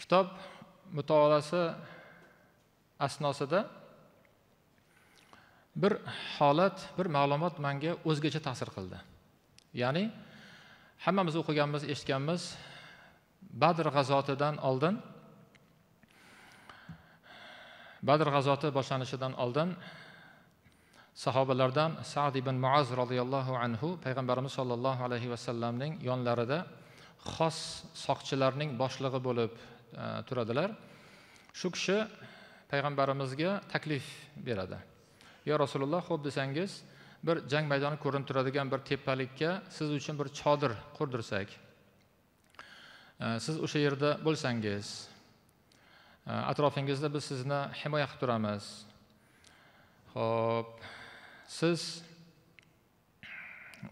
kitob mutolasi asnosida bir holat bir ma'lumot manga o'zgacha ta'sir qildi ya'ni hammamiz o'qiganmiz eshitganmiz badr g'azotidan oldin badr g'azoti boshlanishidan oldin sahobalardan sad ibn muaz roziyallohu anhu payg'ambarimiz sollallohu alayhi vasallamning yonlarida xos soqchilarning boshlig'i bo'lib E, turadilar shu kishi payg'ambarimizga taklif beradi yo rasululloh ho'p desangiz bir jang maydoni ko'rinib turadigan bir tepalikka siz uchun bir chodir qurdirsak e, siz o'sha yerda bo'lsangiz e, atrofingizda biz sizni himoya qilib turamiz ho'p siz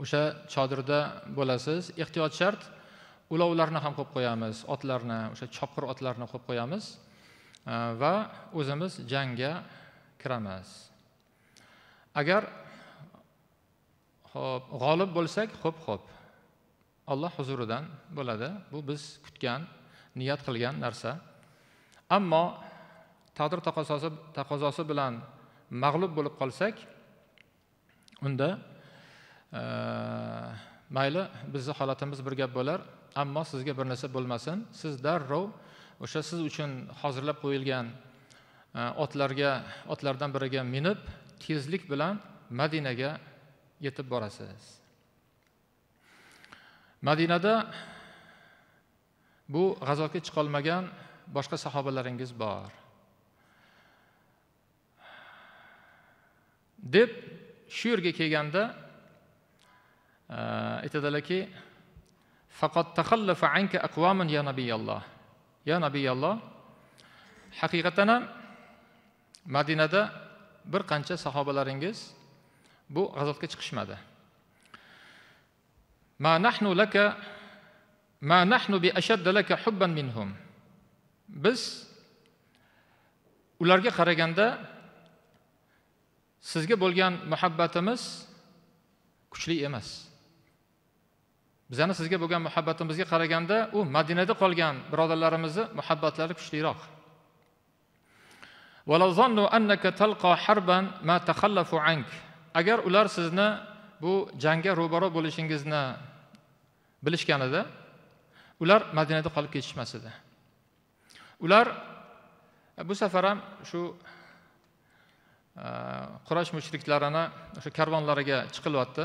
o'sha chodirda bo'lasiz ehtiyot shart ulovlarni ham qo'yib qo'yamiz otlarni o'sha chopqir otlarni qo'yib qo'yamiz e, va o'zimiz jangga kiramiz agar ho'p g'olib bo'lsak xo'p xo'p alloh huzuridan bo'ladi bu biz kutgan niyat qilgan narsa ammo taqdir taqozosi taqozosi bilan mag'lub bo'lib qolsak unda e, mayli bizni holatimiz bir gap bo'lar ammo sizga bir narsa bo'lmasin siz darrov o'sha siz uchun hozirlab qo'yilgan e, otlarga otlardan biriga minib tezlik bilan madinaga yetib borasiz madinada bu g'azoga chiqolmagan boshqa sahobalaringiz bor deb shu yerga kelganda aytadilarki faqat taxallafa anka aqvamun ya nabiyalloh ya nabiyalloh haqiqatdan ham madinada bir qancha sahobalaringiz bu g'azotga chiqishmadi ma nahnu laka ma nahnu bi ashadda laka hubban minhum biz ularga qaraganda sizga bo'lgan muhabbatimiz kuchli emas bizani sizga bo'lgan muhabbatimizga qaraganda u madinada qolgan birodarlarimizni muhabbatlari kuchliroq agar ular sizni bu jangga ro'baro bo'lishingizni bilishganida ular madinada qolib ketishmas edi ular bu safar ham shu e, qurash mushriklarini o'sha karvonlariga chiqilyapti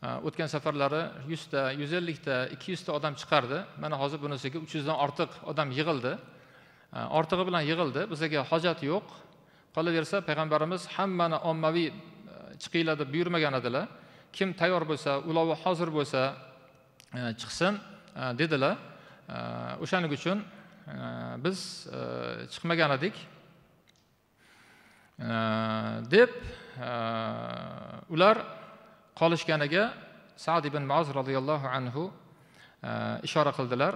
Э, o'tgan safarlari yuzta yuz ellikta ikki yuzta odam chiqardi mana hozir bunisiga uch yuzdan ortiq odam yig'ildi э, ortig'i bilan yig'ildi bizlarga hojat yo'q qolaversa payg'ambarimiz hammani ommaviy e, chiqinglar deb buyurmagan edilar kim tayyor bo'lsa ulovi hozir bo'lsa e, chiqsin e, dedilar o'shaning uchun biz chiqmagan edik deb ular qolishganiga sad ibn maz roziyallohu anhu e, ishora qildilar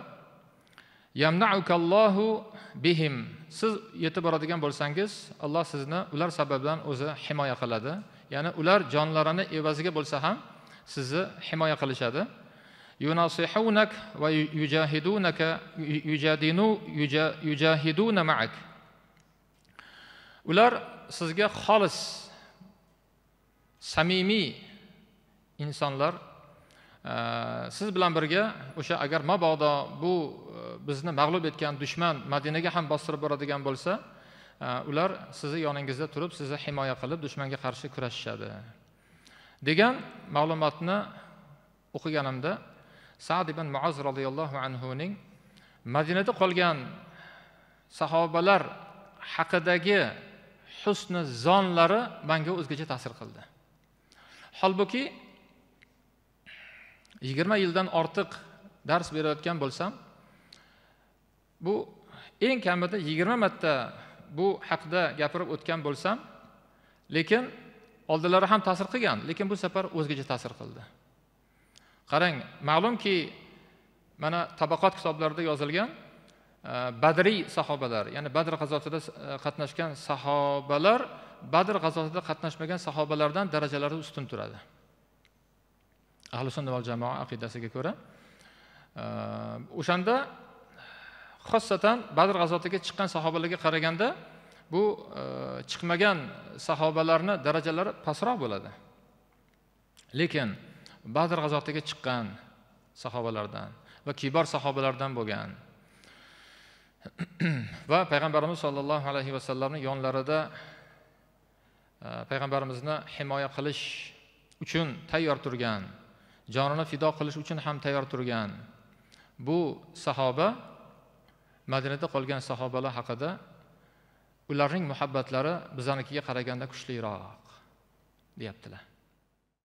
yamnaukallohu bihim siz yetib boradigan bo'lsangiz alloh sizni ular sababidan o'zi himoya qiladi ya'ni ular jonlarini evaziga bo'lsa ham sizni himoya qilishadi va yujahidunaka yujahiduna ma'ak ular sizga xolis samimiy insonlar e, siz bilan birga o'sha agar mabodo bu e, bizni mag'lub etgan dushman madinaga ham bostirib boradigan bo'lsa e, ular sizni yoningizda turib sizni himoya qilib dushmanga qarshi kurashishadi degan ma'lumotni o'qiganimda sad ibn muoz roziyallohu anhuning madinada qolgan sahobalar haqidagi husni zonlari manga o'zgacha ta'sir qildi holbuki yigirma yildan ortiq dars berayotgan bo'lsam bu eng kamida yigirma marta bu haqida gapirib o'tgan bo'lsam lekin oldinlari ham ta'sir qilgan lekin bu safar o'zgacha ta'sir qildi qarang ma'lumki mana tabaqot kitoblarida yozilgan e, badriy sahobalar ya'ni badr g'azotida e, qatnashgan sahobalar badr g'azotida qatnashmagan sahobalardan darajalari ustun turadi ahli sunna val jamoa aqidasiga ko'ra o'shanda xossatan badr g'azotiga chiqqan sahobalarga qaraganda bu chiqmagan sahobalarni darajalari pastroq bo'ladi lekin badr g'azotiga chiqqan sahobalardan va kibor sahobalardan bo'lgan va payg'ambarimiz sollallohu alayhi vasallamni yonlarida payg'ambarimizni himoya qilish uchun tayyor turgan jonini fido qilish uchun ham tayyor turgan bu sahoba madinada qolgan sahobalar haqida ularning muhabbatlari bizanikiga qaraganda kuchliroq deyaptilar